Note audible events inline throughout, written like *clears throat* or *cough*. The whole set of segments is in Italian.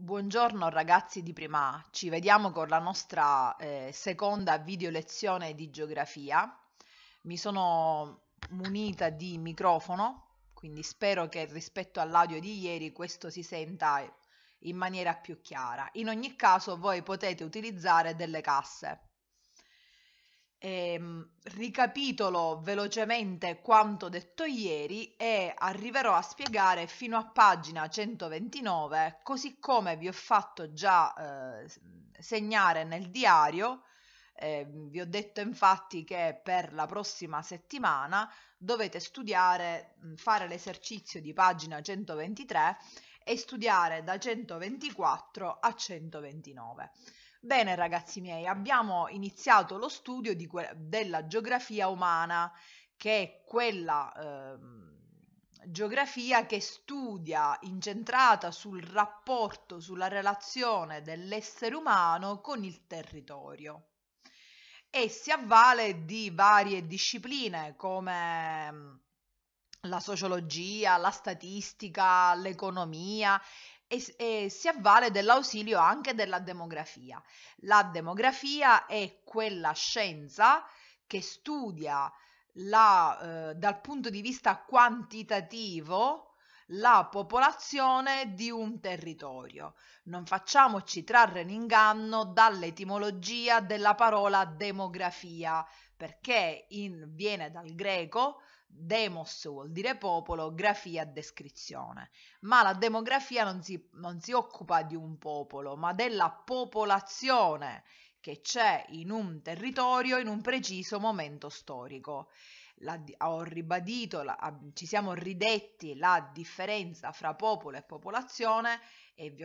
Buongiorno ragazzi di prima ci vediamo con la nostra eh, seconda video lezione di geografia. Mi sono munita di microfono, quindi spero che rispetto all'audio di ieri questo si senta in maniera più chiara. In ogni caso voi potete utilizzare delle casse. Ehm, ricapitolo velocemente quanto detto ieri e arriverò a spiegare fino a pagina 129, così come vi ho fatto già eh, segnare nel diario. Eh, vi ho detto infatti che per la prossima settimana dovete studiare, mm, fare l'esercizio di pagina 123 e studiare da 124 a 129. Bene ragazzi miei, abbiamo iniziato lo studio della geografia umana, che è quella eh, geografia che studia, incentrata sul rapporto, sulla relazione dell'essere umano con il territorio e si avvale di varie discipline come ehm, la sociologia, la statistica, l'economia e, e si avvale dell'ausilio anche della demografia. La demografia è quella scienza che studia la, eh, dal punto di vista quantitativo la popolazione di un territorio. Non facciamoci trarre in inganno dall'etimologia della parola demografia, perché in, viene dal greco Demos vuol dire popolo, grafia descrizione. Ma la demografia non si, non si occupa di un popolo, ma della popolazione che c'è in un territorio in un preciso momento storico. La, ho ribadito, la, ci siamo ridetti la differenza fra popolo e popolazione e vi,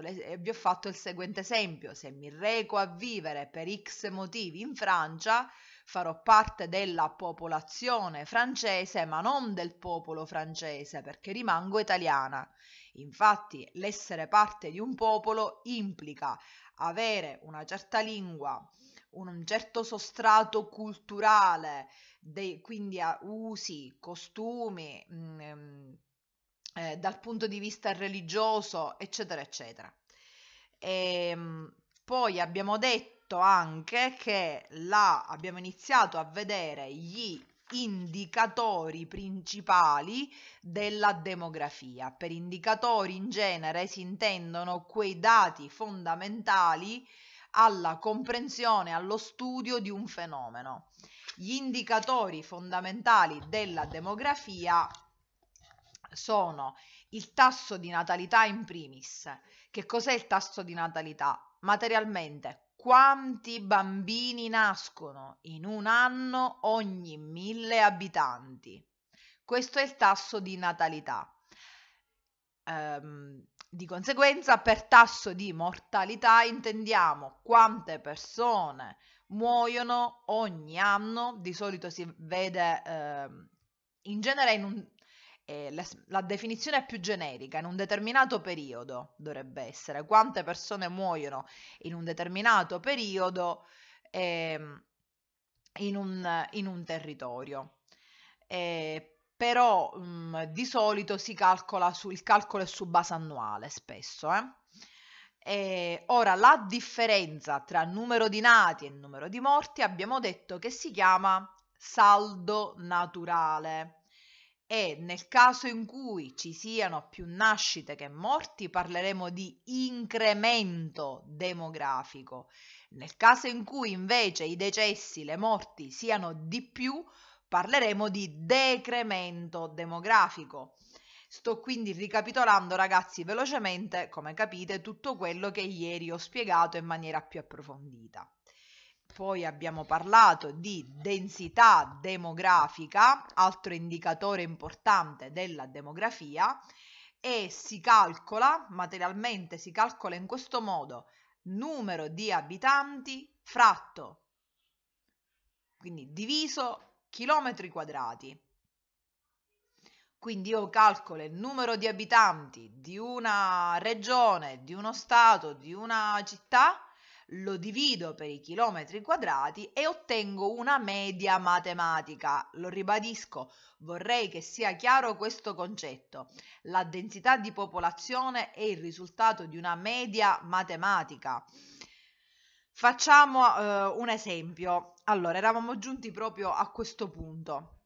le, e vi, ho fatto il seguente esempio. Se mi reco a vivere per X motivi in Francia, farò parte della popolazione francese, ma non del popolo francese, perché rimango italiana. Infatti, l'essere parte di un popolo implica avere una certa lingua, un certo sostrato culturale, dei, quindi ah, usi, costumi, mh, mm, mm, eh, dal punto di vista religioso, eccetera, eccetera. E, ehm, poi abbiamo detto detto anche che là abbiamo iniziato a vedere gli indicatori principali della demografia. Per indicatori in genere si intendono quei dati fondamentali alla comprensione, allo studio di un fenomeno. Gli indicatori fondamentali della demografia sono il tasso di natalità in primis. Che cos'è il tasso di natalità? Materialmente, quanti bambini nascono in un anno ogni mille abitanti. Questo è il tasso di natalità. Ehm, di conseguenza, per tasso di mortalità intendiamo quante persone muoiono ogni anno, di solito si vede eh, in genere in un, eh, la, la definizione più generica, in un determinato periodo dovrebbe essere, quante persone muoiono in un determinato periodo eh, in, un, in, un, territorio. Eh, però mh, mm, di solito si calcola su, il calcolo è su base annuale spesso. Eh? E eh, ora la differenza tra numero di nati e numero di morti abbiamo detto che si chiama saldo naturale e nel caso in cui ci siano più nascite che morti parleremo di incremento demografico. Nel caso in cui invece i decessi, le morti siano di più, parleremo di decremento demografico. Sto quindi ricapitolando ragazzi velocemente, come capite, tutto quello che ieri ho spiegato in maniera più approfondita poi abbiamo parlato di densità demografica, altro indicatore importante della demografia, e si calcola, materialmente si calcola in questo modo, numero di abitanti fratto, quindi diviso chilometri quadrati. Quindi io calcolo il numero di abitanti di una regione, di uno stato, di una città, lo divido per i chilometri quadrati e ottengo una media matematica. Lo ribadisco, vorrei che sia chiaro questo concetto. La densità di popolazione è il risultato di una media matematica. Facciamo eh, un esempio. Allora, eravamo giunti proprio a questo punto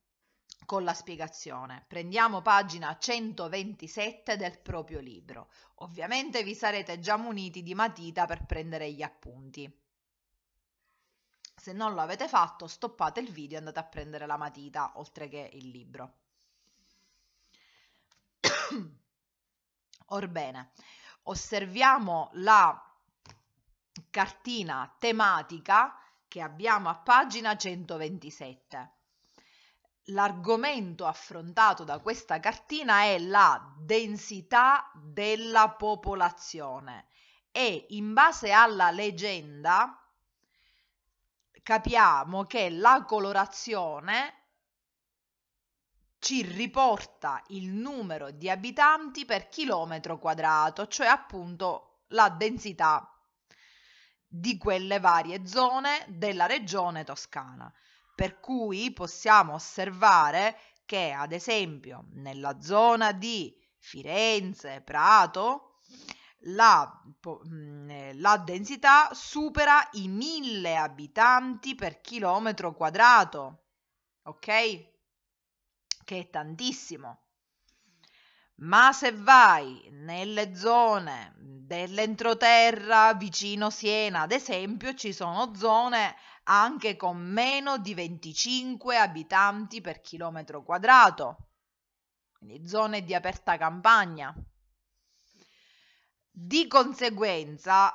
con la spiegazione. Prendiamo pagina 127 del proprio libro. Ovviamente vi sarete già muniti di matita per prendere gli appunti. Se non lo avete fatto, stoppate il video e andate a prendere la matita, oltre che il libro. *coughs* Orbene, osserviamo la cartina tematica che abbiamo a pagina 127 l'argomento affrontato da questa cartina è la densità della popolazione e in base alla leggenda capiamo che la colorazione ci riporta il numero di abitanti per chilometro quadrato, cioè appunto la densità di quelle varie zone della regione toscana per cui possiamo osservare che ad esempio nella zona di Firenze, Prato, la, mm, eh, la, densità supera i 1000 abitanti per chilometro quadrato, ok? Che è tantissimo. Ma se vai nelle zone dell'entroterra vicino Siena, ad esempio, ci sono zone anche con meno di 25 abitanti per chilometro quadrato, quindi zone di aperta campagna. Di conseguenza,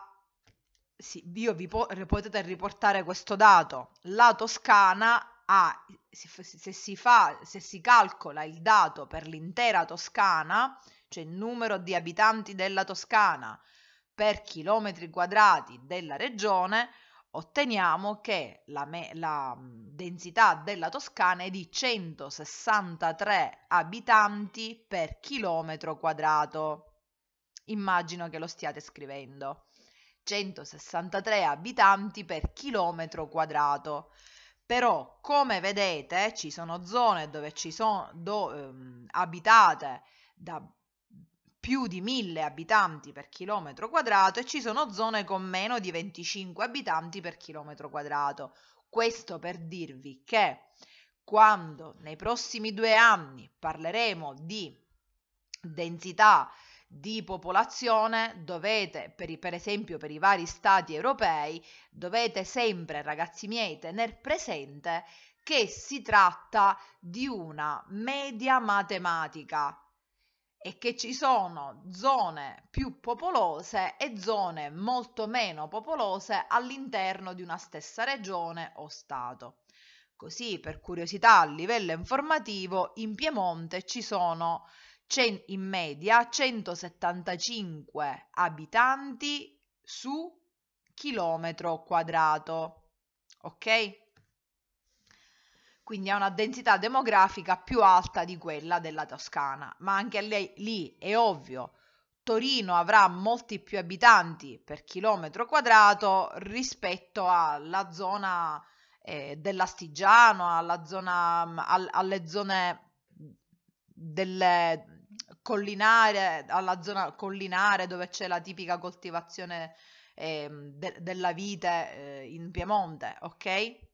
sì, io vi po- potete riportare questo dato, la Toscana ha, se si, fa, se si calcola il dato per l'intera Toscana, cioè il numero di abitanti della Toscana per chilometri quadrati della regione, otteniamo che la, me- la mm, densità della Toscana è di 163 abitanti per chilometro quadrato. Immagino che lo stiate scrivendo. 163 abitanti per chilometro quadrato. Però, come vedete, ci sono zone dove ci sono do, ehm, abitate da più di 1000 abitanti per chilometro quadrato e ci sono zone con meno di 25 abitanti per chilometro quadrato. Questo per dirvi che quando nei prossimi due anni parleremo di densità di popolazione dovete, per, per, esempio per i vari stati europei, dovete sempre, ragazzi miei, tener presente che si tratta di una media matematica e che ci sono zone più popolose e zone molto meno popolose all'interno di una stessa regione o stato. Così, per curiosità a livello informativo, in Piemonte ci sono in media 175 abitanti su chilometro quadrato. Ok? quindi ha una densità demografica più alta di quella della Toscana, ma anche lei, lì è ovvio, Torino avrà molti più abitanti per chilometro quadrato rispetto alla zona eh, dell'Astigiano, alla zona, mm, al, alle zone delle collinare, alla zona collinare dove c'è la tipica coltivazione eh, de, della vite eh, in Piemonte, ok?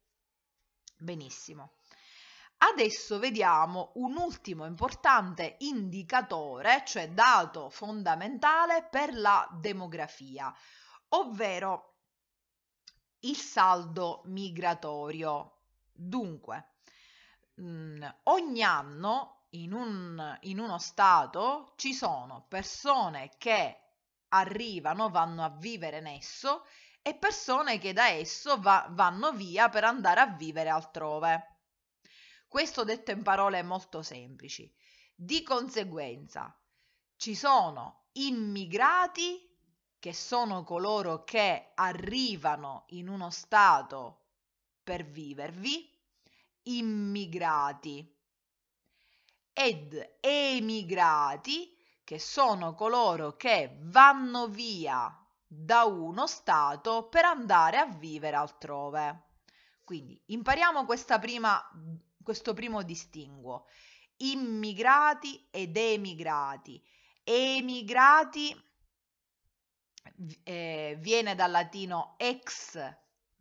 Benissimo. Adesso vediamo un ultimo importante indicatore, cioè dato fondamentale per la demografia, ovvero il saldo migratorio. Dunque, mh, mm, ogni anno in, un, in uno Stato ci sono persone che arrivano, vanno a vivere in esso e persone che da esso va, vanno via per andare a vivere altrove. Questo detto in parole molto semplici. Di conseguenza, ci sono immigrati che sono coloro che arrivano in uno Stato per vivervi, immigrati, ed emigrati che sono coloro che vanno via da uno Stato per andare a vivere altrove. Quindi impariamo questa prima questo primo distinguo, immigrati ed emigrati. Emigrati eh, viene dal latino ex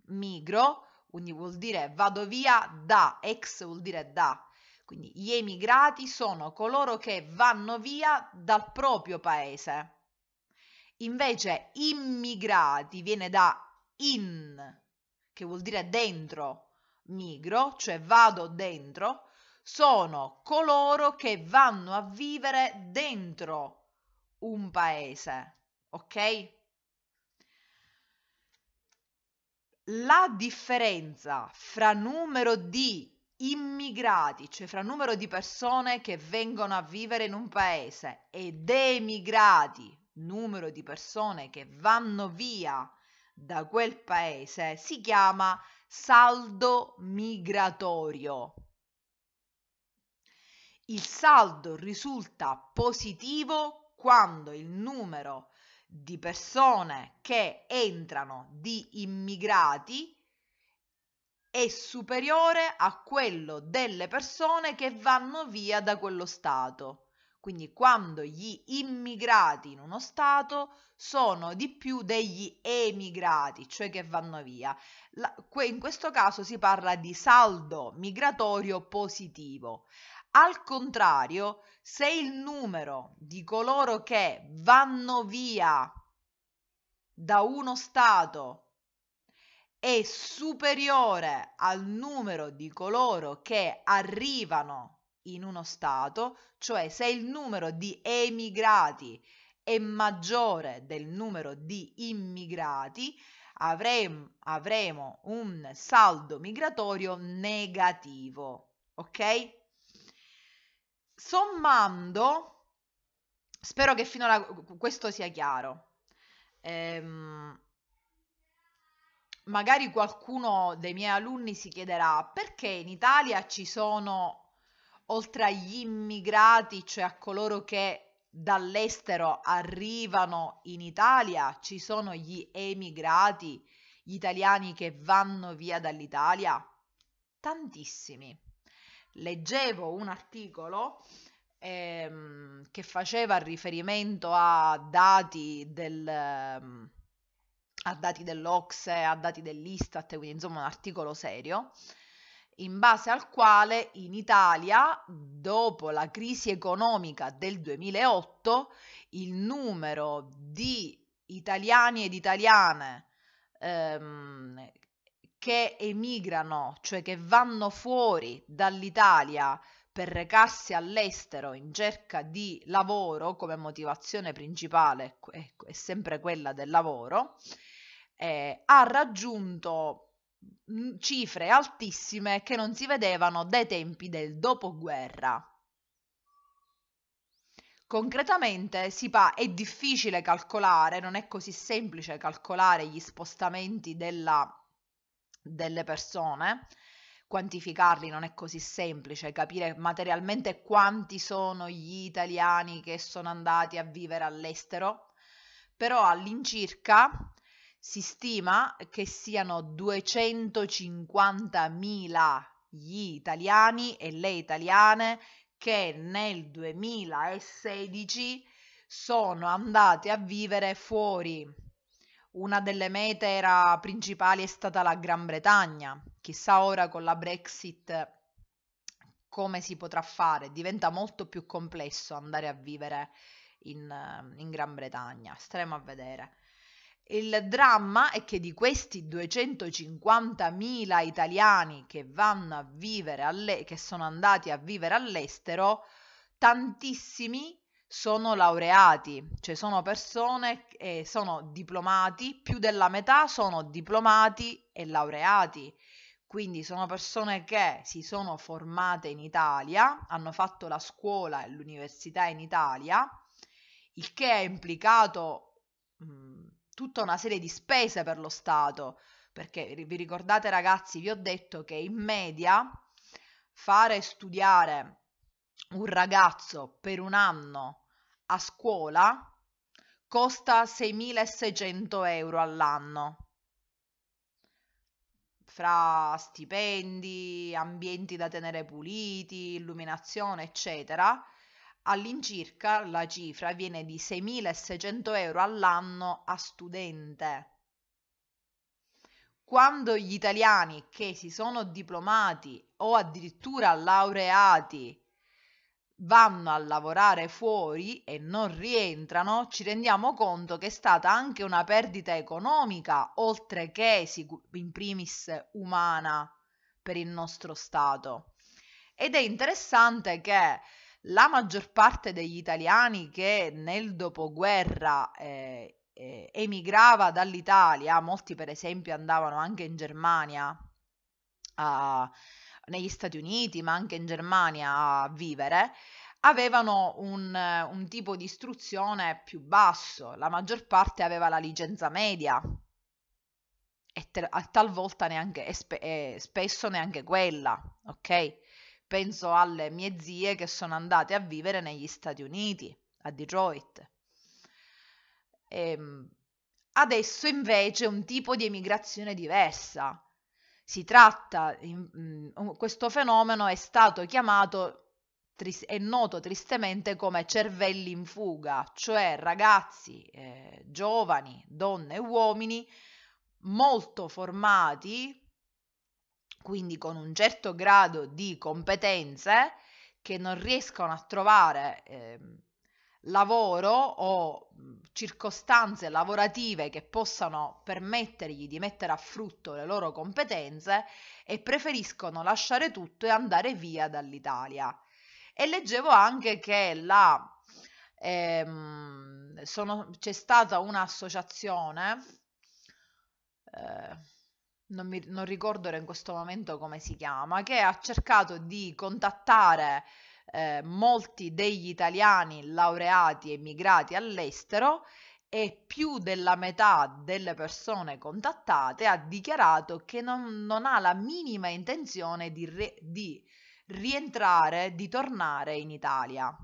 migro, quindi vuol dire vado via da, ex vuol dire da. Quindi gli emigrati sono coloro che vanno via dal proprio paese. Invece immigrati viene da in, che vuol dire dentro, migro, cioè vado dentro, sono coloro che vanno a vivere dentro un paese, ok? La differenza fra numero di immigrati, cioè fra numero di persone che vengono a vivere in un paese, ed emigrati, numero di persone che vanno via da quel paese, si chiama saldo migratorio. Il saldo risulta positivo quando il numero di persone che entrano di immigrati è superiore a quello delle persone che vanno via da quello Stato. Quindi quando gli immigrati in uno Stato sono di più degli emigrati, cioè che vanno via. La, in questo caso si parla di saldo migratorio positivo. Al contrario, se il numero di coloro che vanno via da uno Stato è superiore al numero di coloro che arrivano in uno Stato, cioè se il numero di emigrati è maggiore del numero di immigrati, avremo, avremo un saldo migratorio negativo. Ok? Sommando, spero che finora questo sia chiaro. Ehm, magari qualcuno dei miei alunni si chiederà perché in Italia ci sono oltre agli immigrati, cioè a coloro che dall'estero arrivano in Italia, ci sono gli emigrati, gli italiani che vanno via dall'Italia? Tantissimi. Leggevo un articolo ehm, che faceva riferimento a dati del... Ehm, a dati dell'Ocse, a dati dell'Istat, quindi insomma un articolo serio, in base al quale in Italia, dopo la crisi economica del 2008, il numero di italiani ed italiane ehm, che emigrano, cioè che vanno fuori dall'Italia per recarsi all'estero in cerca di lavoro come motivazione principale, ecco, ecco, è sempre quella del lavoro, eh, ha raggiunto cifre altissime che non si vedevano dai tempi del dopoguerra. Concretamente si pa- è difficile calcolare, non è così semplice calcolare gli spostamenti della, delle persone, quantificarli non è così semplice, capire materialmente quanti sono gli italiani che sono andati a vivere all'estero, però all'incirca si stima che siano 250.000 gli italiani e le italiane che nel 2016 sono andati a vivere fuori. Una delle mete era, principali è stata la Gran Bretagna. Chissà ora con la Brexit come si potrà fare. Diventa molto più complesso andare a vivere in, in Gran Bretagna. Staremo a vedere. Il dramma è che di questi 250.000 italiani che, vanno a vivere alle- che sono andati a vivere all'estero, tantissimi sono laureati, cioè sono persone che sono diplomati, più della metà sono diplomati e laureati. Quindi sono persone che si sono formate in Italia, hanno fatto la scuola e l'università in Italia, il che ha implicato mh, tutta una serie di spese per lo Stato, perché vi ricordate ragazzi, vi ho detto che in media fare studiare un ragazzo per un anno a scuola costa 6.600 euro all'anno fra stipendi, ambienti da tenere puliti, illuminazione, eccetera, all'incirca la cifra viene di 6.600 euro all'anno a studente. Quando gli italiani che si sono diplomati o addirittura laureati vanno a lavorare fuori e non rientrano, ci rendiamo conto che è stata anche una perdita economica, oltre che in primis umana per il nostro Stato. Ed è interessante che la maggior parte degli italiani che nel dopoguerra eh, eh, emigrava dall'Italia, molti per esempio andavano anche in Germania, a, negli Stati Uniti, ma anche in Germania a vivere, avevano un, un tipo di istruzione più basso, la maggior parte aveva la licenza media, e te- talvolta neanche, e, spe- e spesso neanche quella, ok? Penso alle mie zie che sono andate a vivere negli Stati Uniti, a Detroit. E ehm, adesso invece è un tipo di emigrazione diversa. Si tratta, in, in, mm, questo fenomeno è stato chiamato è noto tristemente come cervelli in fuga, cioè ragazzi, eh, giovani, donne e uomini molto formati, quindi con un certo grado di competenze che non riescono a trovare eh, lavoro o circostanze lavorative che possano permettergli di mettere a frutto le loro competenze e preferiscono lasciare tutto e andare via dall'Italia. E leggevo anche che la, ehm, sono, c'è stata un'associazione, eh, non, mi, non ricordo in questo momento come si chiama, che ha cercato di contattare eh, molti degli italiani laureati emigrati all'estero e più della metà delle persone contattate ha dichiarato che non, non ha la minima intenzione di, re, di rientrare, di tornare in Italia.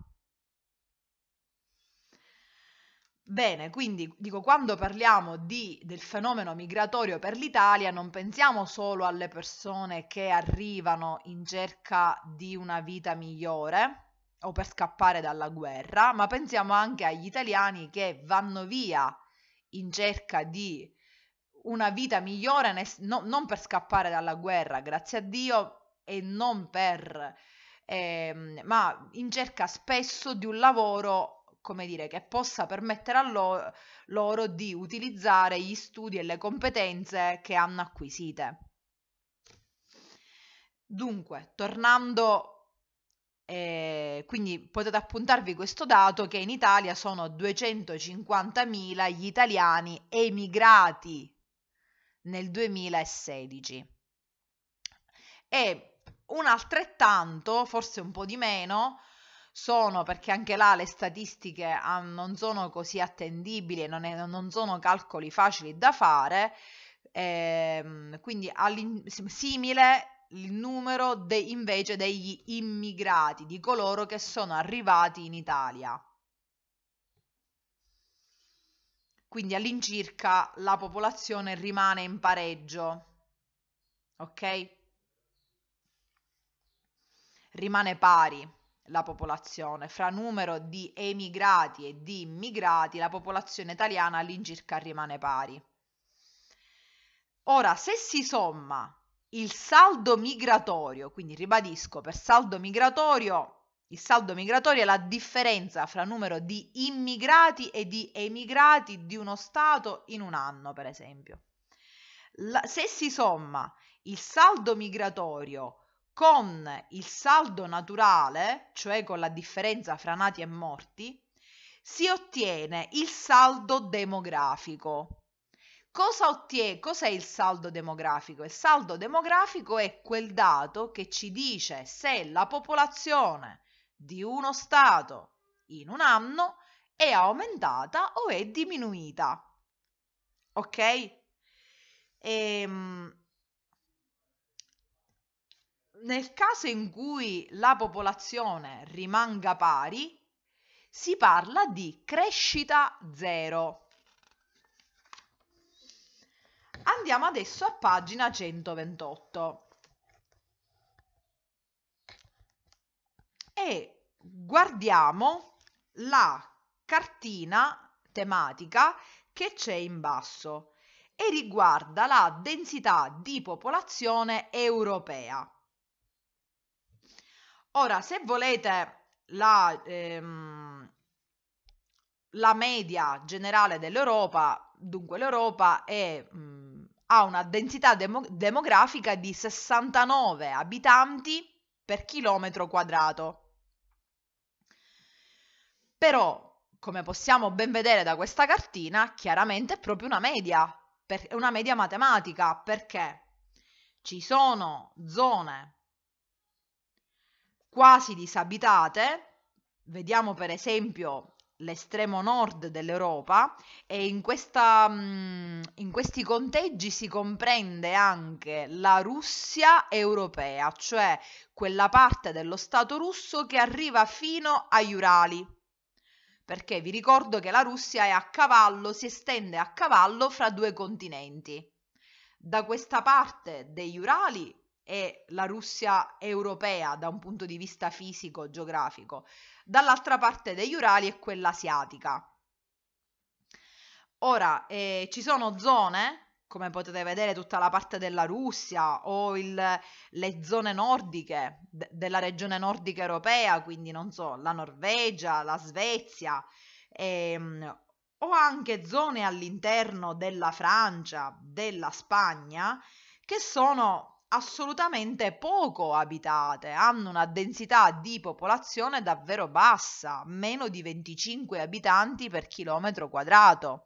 Bene, quindi dico quando parliamo di, del fenomeno migratorio per l'Italia non pensiamo solo alle persone che arrivano in cerca di una vita migliore o per scappare dalla guerra, ma pensiamo anche agli italiani che vanno via in cerca di una vita migliore nel, no, non per scappare dalla guerra, grazie a Dio, e non per... Eh, ma in cerca spesso di un lavoro come dire, che possa permettere a loro, loro di utilizzare gli studi e le competenze che hanno acquisite. Dunque, tornando eh, quindi potete appuntarvi questo dato che in Italia sono 250.000 gli italiani emigrati nel 2016 e un altrettanto, forse un po' di meno, sono, perché anche là le statistiche ah, non sono così attendibili, non, è, non sono calcoli facili da fare, ehm, quindi simile il numero de, invece degli immigrati, di coloro che sono arrivati in Italia. Quindi all'incirca la popolazione rimane in pareggio. Ok? Rimane pari la popolazione, fra numero di emigrati e di immigrati la popolazione italiana all'incirca rimane pari. Ora, se si somma il saldo migratorio, quindi ribadisco, per saldo migratorio il saldo migratorio è la differenza fra numero di immigrati e di emigrati di uno Stato in un anno, per esempio. La, se si somma il saldo migratorio con il saldo naturale, cioè con la differenza fra nati e morti, si ottiene il saldo demografico. Cosa ottiene, cos'è il saldo demografico? Il saldo demografico è quel dato che ci dice se la popolazione di uno Stato in un anno è aumentata o è diminuita. Ok? Ehm, nel caso in cui la popolazione rimanga pari, si parla di crescita zero. Andiamo adesso a pagina 128 e guardiamo la cartina tematica che c'è in basso e riguarda la densità di popolazione europea. Ora, se volete la, ehm, la media generale dell'Europa, dunque l'Europa è, mh, ha una densità demo- demografica di 69 abitanti per chilometro quadrato. Però, come possiamo ben vedere da questa cartina, chiaramente è proprio una media, è una media matematica, perché ci sono zone quasi disabitate, vediamo per esempio l'estremo nord dell'Europa e in, questa, mm, in, questi conteggi si comprende anche la Russia europea, cioè quella parte dello Stato russo che arriva fino agli Urali. Perché vi ricordo che la Russia è a cavallo, si estende a cavallo fra due continenti. Da questa parte degli Urali e la Russia europea da un punto di vista fisico, geografico, dall'altra parte degli Urali è quella asiatica. Ora, eh, ci sono zone come potete vedere, tutta la parte della Russia o il, le zone nordiche de, della regione nordica europea, quindi non so, la Norvegia, la Svezia, ehm, o anche zone all'interno della Francia, della Spagna, che sono assolutamente poco abitate, hanno una densità di popolazione davvero bassa, meno di 25 abitanti per chilometro quadrato.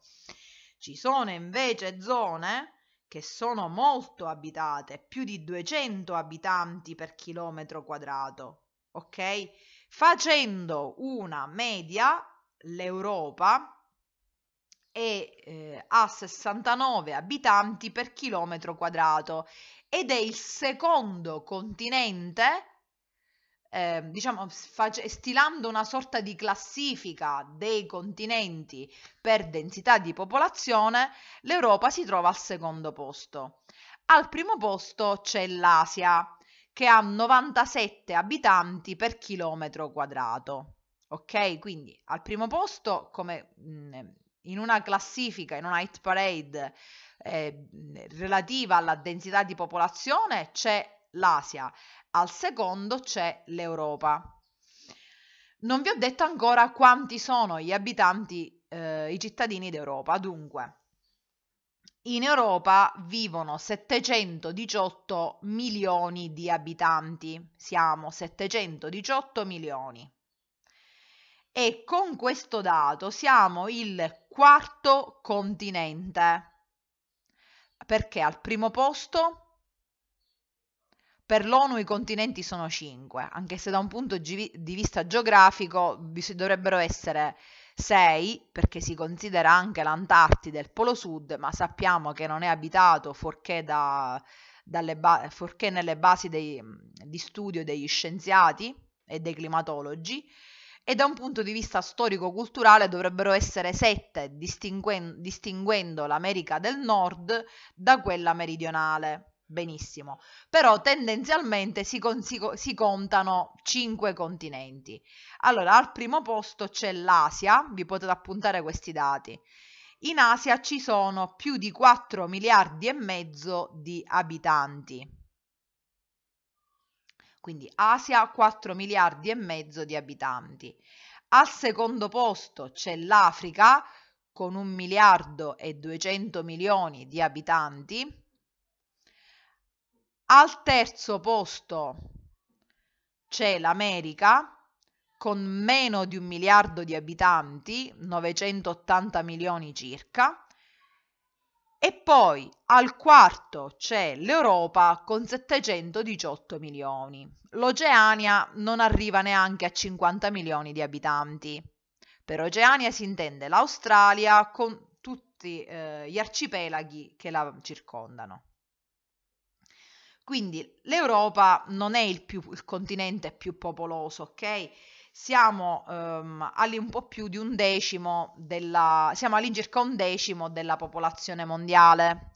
Ci sono invece zone che sono molto abitate, più di 200 abitanti per chilometro quadrato, ok? Facendo una media, l'Europa è eh, ha 69 abitanti per chilometro quadrato ed è il secondo continente, eh, diciamo, stilando una sorta di classifica dei continenti per densità di popolazione, l'Europa si trova al secondo posto. Al primo posto c'è l'Asia, che ha 97 abitanti per chilometro quadrato. Ok, quindi al primo posto, come mh, in una classifica, in una hit parade eh, relativa alla densità di popolazione c'è l'Asia, al secondo c'è l'Europa. Non vi ho detto ancora quanti sono gli abitanti, eh, i cittadini d'Europa, dunque. In Europa vivono 718 milioni di abitanti, siamo 718 milioni e con questo dato siamo il quarto continente. Perché al primo posto per l'ONU i continenti sono 5, anche se da un punto di vista geografico dovrebbero essere 6, perché si considera anche l'Antartide, il Polo Sud, ma sappiamo che non è abitato fuorché, da, ba- fuorché nelle basi dei, di studio degli scienziati e dei climatologi, e da un punto di vista storico-culturale dovrebbero essere sette, distinguen- distinguendo l'America del Nord da quella meridionale. Benissimo, però tendenzialmente si, con- si, co- si contano cinque continenti. Allora, al primo posto c'è l'Asia, vi potete appuntare questi dati. In Asia ci sono più di 4 miliardi e mezzo di abitanti. Quindi Asia ha 4 miliardi e mezzo di abitanti. Al secondo posto c'è l'Africa con 1 miliardo e 200 milioni di abitanti. Al terzo posto c'è l'America con meno di un miliardo di abitanti, 980 milioni circa e poi al quarto c'è l'Europa con 718 milioni. L'Oceania non arriva neanche a 50 milioni di abitanti. Per Oceania si intende l'Australia con tutti eh, gli arcipelaghi che la circondano. Quindi l'Europa non è il, più, il continente più popoloso, ok? siamo um, ehm, all'in un po' più di un decimo della, siamo all'incirca un decimo della popolazione mondiale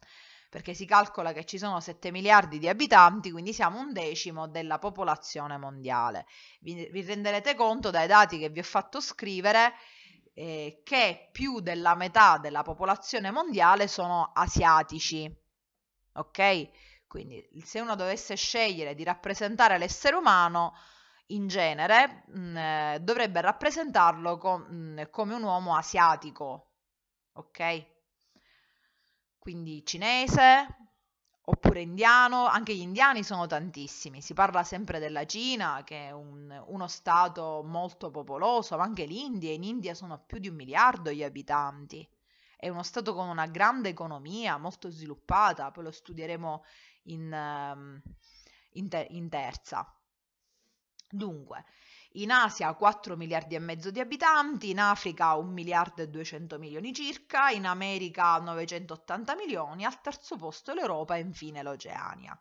perché si calcola che ci sono 7 miliardi di abitanti, quindi siamo un decimo della popolazione mondiale. Vi, vi renderete conto dai dati che vi ho fatto scrivere eh, che più della metà della popolazione mondiale sono asiatici. Ok? Quindi se uno dovesse scegliere di rappresentare l'essere umano, in genere mh, mm, eh, dovrebbe rappresentarlo com mh, mm, come un uomo asiatico, ok? Quindi cinese oppure indiano, anche gli indiani sono tantissimi, si parla sempre della Cina che è un, uno stato molto popoloso, ma anche l'India, in India sono più di un miliardo gli abitanti, è uno stato con una grande economia, molto sviluppata, poi lo studieremo in, ehm, in, ter in terza. Dunque, in Asia 4 miliardi e mezzo di abitanti, in Africa 1 miliardo e 200 milioni circa, in America 980 milioni, al terzo posto l'Europa e infine l'Oceania.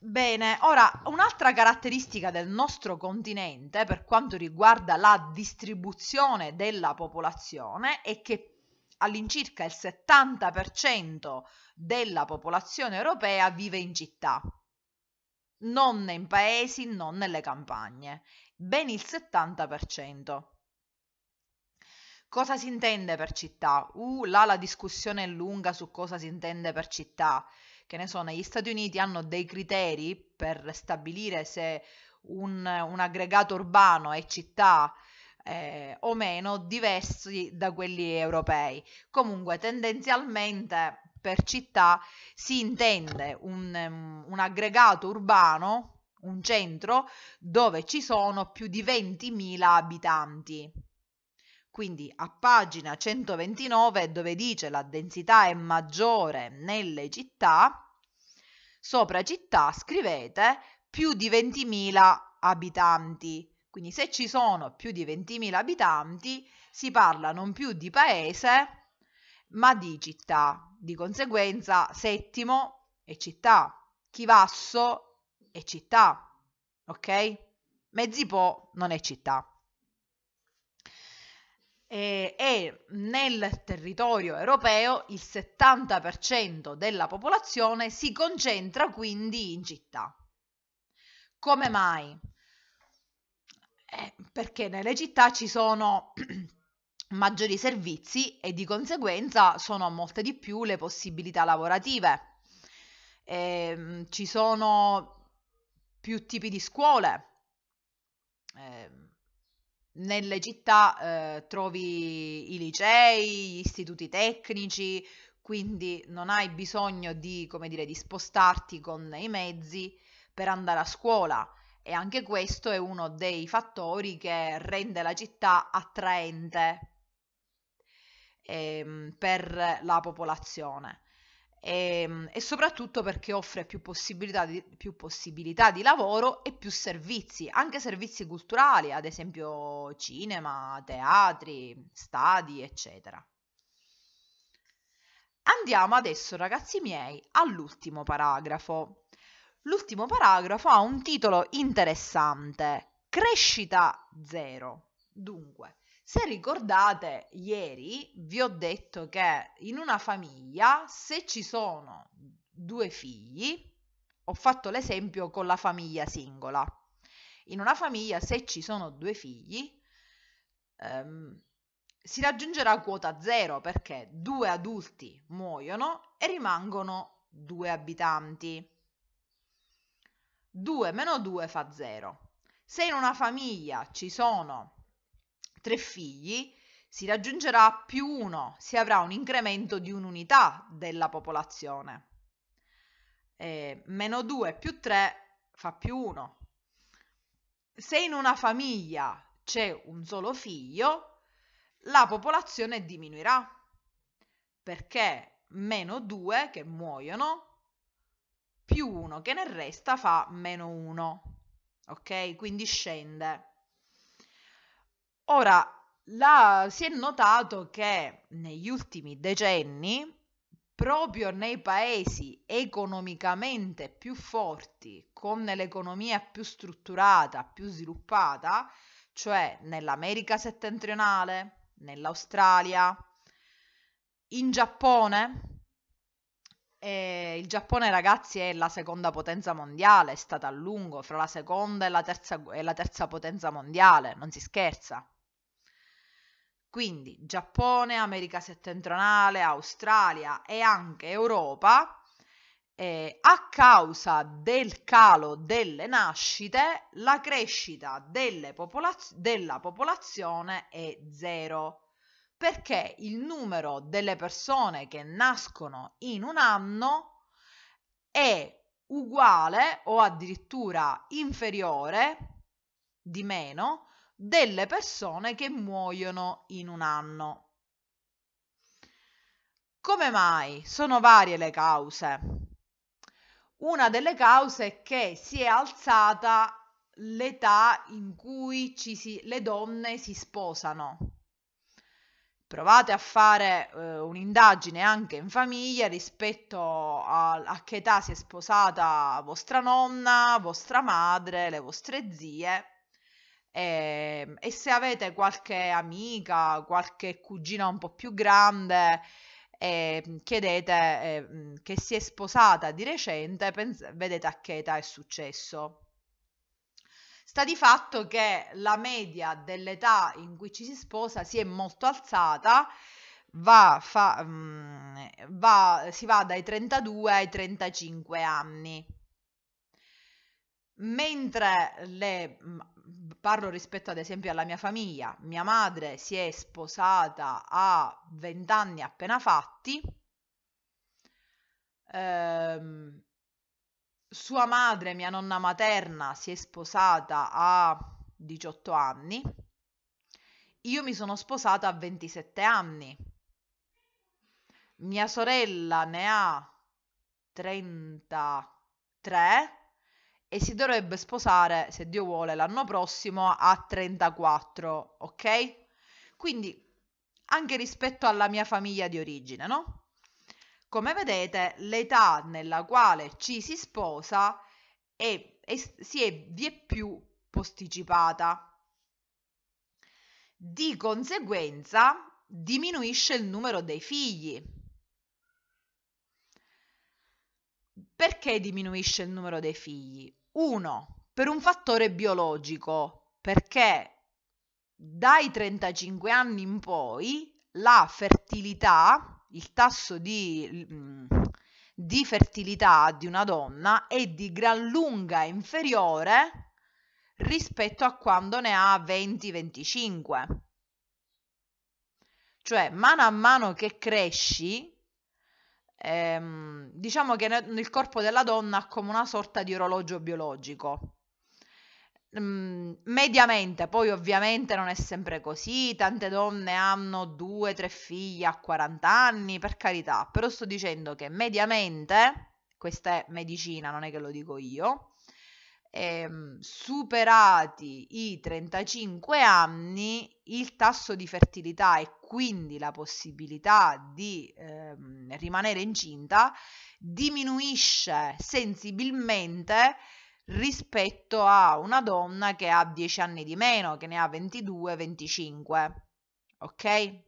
Bene, ora un'altra caratteristica del nostro continente per quanto riguarda la distribuzione della popolazione è che all'incirca il 70% della popolazione europea vive in città, non nei paesi, non nelle campagne, ben il 70%. Cosa si intende per città? Uh, là la discussione è lunga su cosa si intende per città. Che ne so, negli Stati Uniti hanno dei criteri per stabilire se un, un aggregato urbano è città eh, o meno diversi da quelli europei. Comunque, tendenzialmente per città si intende un, ehm, un aggregato urbano, un centro, dove ci sono più di 20.000 abitanti. Quindi a pagina 129 dove dice la densità è maggiore nelle città, sopra città scrivete più di 20.000 abitanti. Quindi se ci sono più di 20.000 abitanti si parla non più di paese, ma di città. Di conseguenza, settimo è città. Chivasso è città. Ok? Mezzipò non è città. E, e nel territorio europeo il 70% della popolazione si concentra quindi in città. Come mai? Eh, perché nelle città ci sono *clears throat* maggiori servizi e di conseguenza sono molte di più le possibilità lavorative. Eh, ci sono più tipi di scuole. Eh, nelle città eh, trovi i licei, gli istituti tecnici, quindi non hai bisogno di, dire, di spostarti con i mezzi per andare a scuola e anche questo è uno dei fattori che rende la città attraente ehm, per la popolazione e, ehm, e, soprattutto perché offre più possibilità, di, più possibilità di lavoro e più servizi, anche servizi culturali, ad esempio cinema, teatri, stadi, eccetera. Andiamo adesso, ragazzi miei, all'ultimo paragrafo. L'ultimo paragrafo ha un titolo interessante, Crescita zero. Dunque, se ricordate, ieri vi ho detto che in una famiglia, se ci sono due figli, ho fatto l'esempio con la famiglia singola. In una famiglia, se ci sono due figli, ehm, si raggiungerà quota zero perché due adulti muoiono e rimangono due abitanti. 2 meno 2 fa 0. Se in una famiglia ci sono tre figli, si raggiungerà più 1, si avrà un incremento di un'unità della popolazione. E meno 2 più 3 fa più 1. Se in una famiglia c'è un solo figlio, la popolazione diminuirà perché meno 2 che muoiono più 1 che ne resta fa meno 1. Ok? Quindi scende. Ora, la, si è notato che negli ultimi decenni, proprio nei paesi economicamente più forti, con l'economia più strutturata, più sviluppata, cioè nell'America settentrionale, nell'Australia, in Giappone, eh, il Giappone, ragazzi, è la seconda potenza mondiale, è stata a lungo fra la seconda e la terza, e la terza potenza mondiale, non si scherza quindi Giappone, America settentrionale, Australia e anche Europa, eh, a causa del calo delle nascite, la crescita popolaz- della popolazione è zero, perché il numero delle persone che nascono in un anno è uguale o addirittura inferiore di meno delle persone che muoiono in un anno. Come mai? Sono varie le cause. Una delle cause è che si è alzata l'età in cui si, le donne si sposano. Provate a fare eh, un'indagine anche in famiglia rispetto a, a che età si è sposata vostra nonna, vostra madre, le vostre zie e, ehm, e, se avete qualche amica, qualche cugina un po' più grande, eh, chiedete eh, che si è sposata di recente, pens- vedete a che età è successo. Sta di fatto che la media dell'età in cui ci si sposa si è molto alzata, va, fa, mh, mm, va, si va dai 32 ai 35 anni mentre le mm, parlo rispetto ad esempio alla mia famiglia, mia madre si è sposata a 20 anni appena fatti, ehm, sua madre, mia nonna materna, si è sposata a 18 anni, io mi sono sposata a 27 anni, mia sorella ne ha 33 e si dovrebbe sposare, se Dio vuole, l'anno prossimo a 34, ok? Quindi anche rispetto alla mia famiglia di origine, no? Come vedete, l'età nella quale ci si sposa è, è, si è vieppiù posticipata. Di conseguenza, diminuisce il numero dei figli. Perché diminuisce il numero dei figli? Uno, per un fattore biologico, perché dai 35 anni in poi la fertilità, il tasso di, mm, di fertilità di una donna è di gran lunga inferiore rispetto a quando ne ha 20-25. Cioè, mano a mano che cresci, ehm, diciamo che nel corpo della donna ha come una sorta di orologio biologico. Mm, mediamente, poi ovviamente non è sempre così, tante donne hanno due, tre figli a 40 anni, per carità, però sto dicendo che mediamente, questa è medicina, non è che lo dico io, eh, superati i 35 anni il tasso di fertilità e quindi la possibilità di eh, rimanere incinta diminuisce sensibilmente rispetto a una donna che ha 10 anni di meno, che ne ha 22-25. Ok?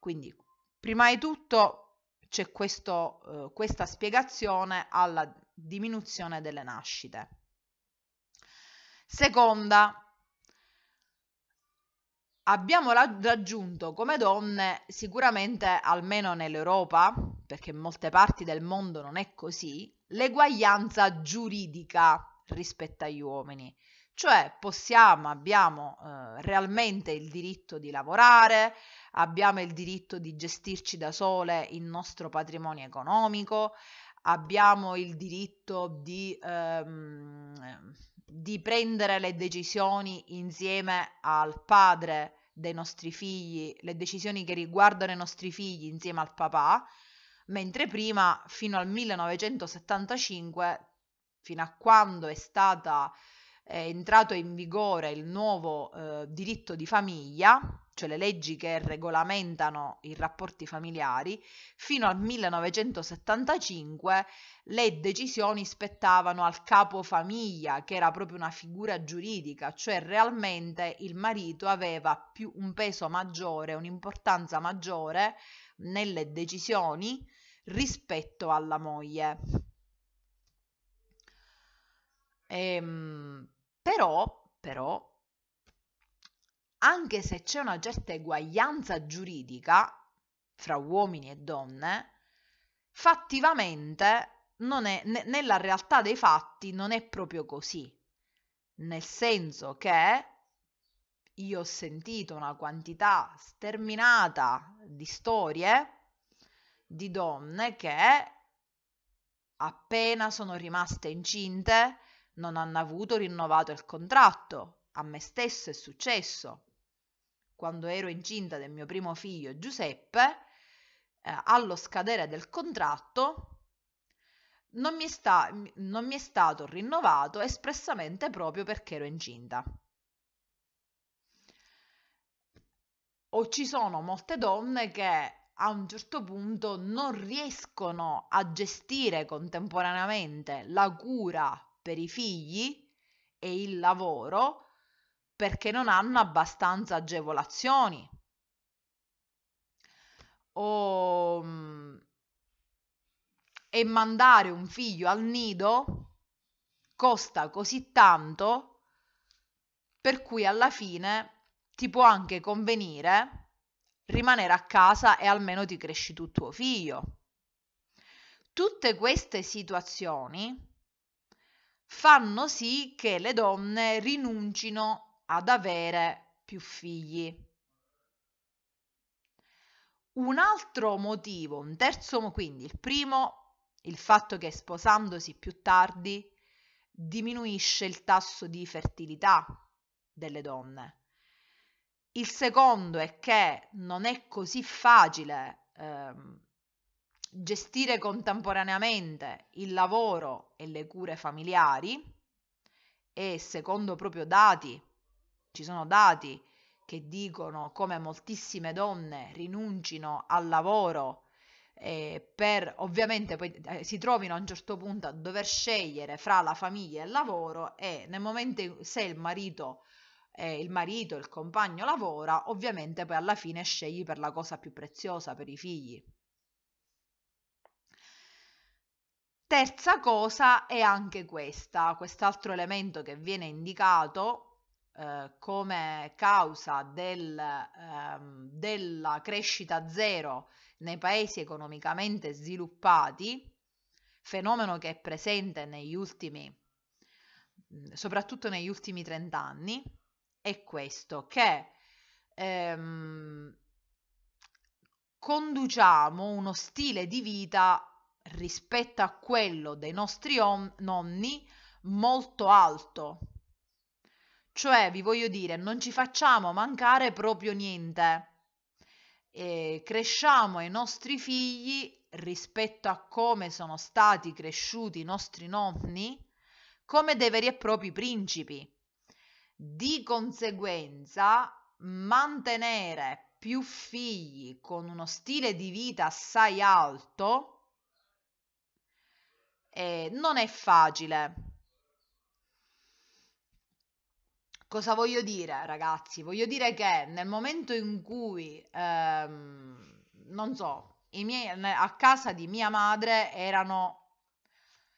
Quindi, prima di tutto c'è questo, eh, questa spiegazione alla diminuzione delle nascite. Seconda, abbiamo raggiunto come donne sicuramente, almeno nell'Europa, perché in molte parti del mondo non è così, l'eguaglianza giuridica rispetto agli uomini. Cioè possiamo, abbiamo eh, realmente il diritto di lavorare, abbiamo il diritto di gestirci da sole il nostro patrimonio economico, abbiamo il diritto di ehm, di prendere le decisioni insieme al padre dei nostri figli, le decisioni che riguardano i nostri figli insieme al papà, mentre prima fino al 1975, fino a quando è stato eh, entrato in vigore il nuovo eh, diritto di famiglia, cioè le leggi che regolamentano i rapporti familiari, fino al 1975 le decisioni spettavano al capofamiglia, che era proprio una figura giuridica, cioè realmente il marito aveva più un peso maggiore, un'importanza maggiore nelle decisioni rispetto alla moglie. Ehm, però, però anche se c'è una certa eguaglianza giuridica fra uomini e donne, fattivamente è, nella realtà dei fatti non è proprio così, nel senso che io ho sentito una quantità sterminata di storie di donne che appena sono rimaste incinte non hanno avuto rinnovato il contratto. A me stesso è successo quando ero incinta del mio primo figlio Giuseppe, eh, allo scadere del contratto, non mi, sta, non mi è stato rinnovato espressamente proprio perché ero incinta. O ci sono molte donne che a un certo punto non riescono a gestire contemporaneamente la cura per i figli e il lavoro perché non hanno abbastanza agevolazioni o, mm, e mandare un figlio al nido costa così tanto per cui alla fine ti può anche convenire rimanere a casa e almeno ti cresci tu tuo figlio. Tutte queste situazioni fanno sì che le donne rinuncino ad avere più figli. Un altro motivo, un terzo, quindi il primo, il fatto che sposandosi più tardi diminuisce il tasso di fertilità delle donne. Il secondo è che non è così facile ehm, gestire contemporaneamente il lavoro e le cure familiari e secondo proprio dati ci sono dati che dicono come moltissime donne rinuncino al lavoro eh, per ovviamente poi eh, si trovino a un certo punto a dover scegliere fra la famiglia e il lavoro e nel momento in, se il marito eh, il marito, il compagno lavora, ovviamente poi alla fine scegli per la cosa più preziosa, per i figli. Terza cosa è anche questa, quest'altro elemento che viene indicato eh, come causa del, ehm, della crescita zero nei paesi economicamente sviluppati, fenomeno che è presente negli ultimi, mm, soprattutto negli ultimi 30 anni, è questo, che ehm, conduciamo uno stile di vita rispetto a quello dei nostri on- nonni molto alto, cioè, vi voglio dire, non ci facciamo mancare proprio niente. E cresciamo i nostri figli rispetto a come sono stati cresciuti i nostri nonni come dei veri e propri principi. Di conseguenza, mantenere più figli con uno stile di vita assai alto eh, non è facile Cosa voglio dire, ragazzi? Voglio dire che nel momento in cui, ehm, non so, miei, a casa di mia madre erano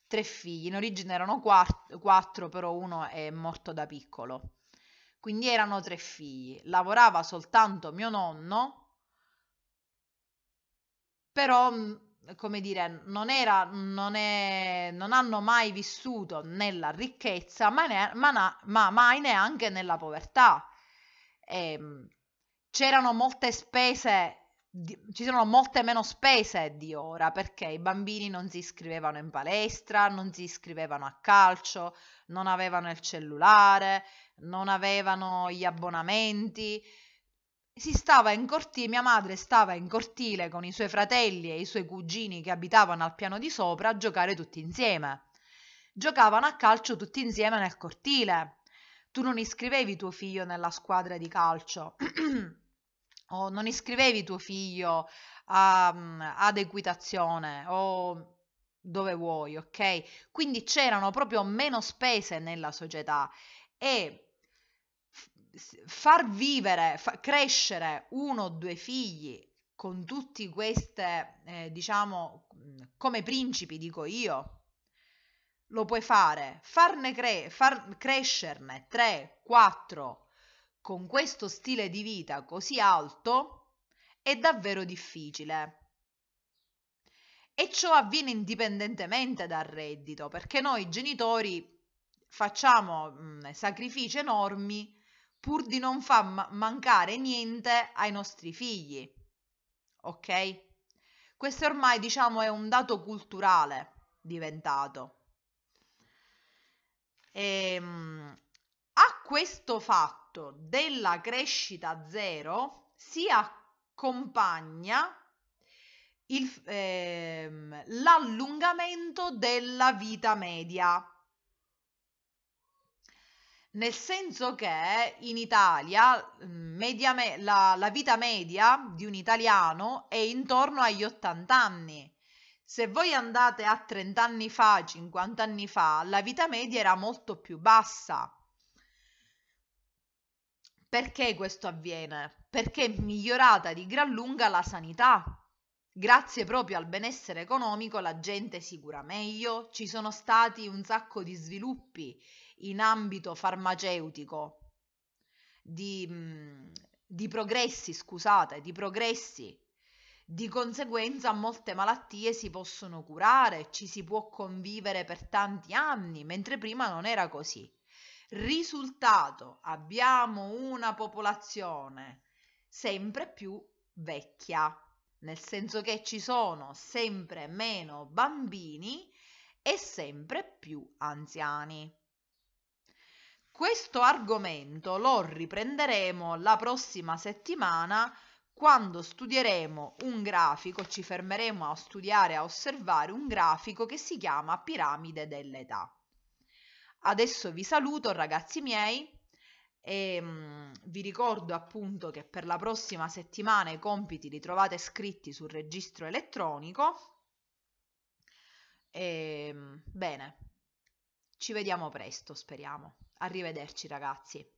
tre figli, in origine erano quattro, quattro, però uno è morto da piccolo. Quindi erano tre figli. Lavorava soltanto mio nonno, però come dire, non, era, non, è, non hanno mai vissuto nella ricchezza, ma, ne, ma, na, ma mai neanche nella povertà. E, ehm, c'erano molte spese, di, ci sono molte meno spese di ora perché i bambini non si iscrivevano in palestra, non si iscrivevano a calcio, non avevano il cellulare, non avevano gli abbonamenti si stava in cortile, mia madre stava in cortile con i suoi fratelli e i suoi cugini che abitavano al piano di sopra a giocare tutti insieme. Giocavano a calcio tutti insieme nel cortile. Tu non iscrivevi tuo figlio nella squadra di calcio *clears throat* o non iscrivevi tuo figlio a, mm, ad equitazione o dove vuoi, ok? Quindi c'erano proprio meno spese nella società e far vivere, fa- crescere uno o due figli con tutti queste, eh, diciamo, mm, come principi, dico io, lo puoi fare, farne cre- far crescerne 3, 4 con questo stile di vita così alto è davvero difficile. E ciò avviene indipendentemente dal reddito, perché noi genitori facciamo mh, mm, sacrifici enormi pur di non far mancare niente ai nostri figli. Ok? Questo ormai diciamo è un dato culturale diventato. E, ehm, a questo fatto della crescita zero si accompagna il, ehm, l'allungamento della vita media nel senso che in Italia mm, media, la, la vita media di un italiano è intorno agli 80 anni. Se voi andate a 30 anni fa, 50 anni fa, la vita media era molto più bassa. Perché questo avviene? Perché è migliorata di gran lunga la sanità. Grazie proprio al benessere economico la gente si cura meglio, ci sono stati un sacco di sviluppi in ambito farmaceutico, di, mm, di progressi, scusate, di progressi. Di conseguenza molte malattie si possono curare, ci si può convivere per tanti anni, mentre prima non era così. Risultato, abbiamo una popolazione sempre più vecchia nel senso che ci sono sempre meno bambini e sempre più anziani. Questo argomento lo riprenderemo la prossima settimana quando studieremo un grafico, ci fermeremo a studiare, a osservare un grafico che si chiama piramide dell'età. Adesso vi saluto ragazzi miei e mh, mm, vi ricordo appunto che per la prossima settimana i compiti li trovate scritti sul registro elettronico. E, mm, bene, ci vediamo presto, speriamo. Arrivederci ragazzi.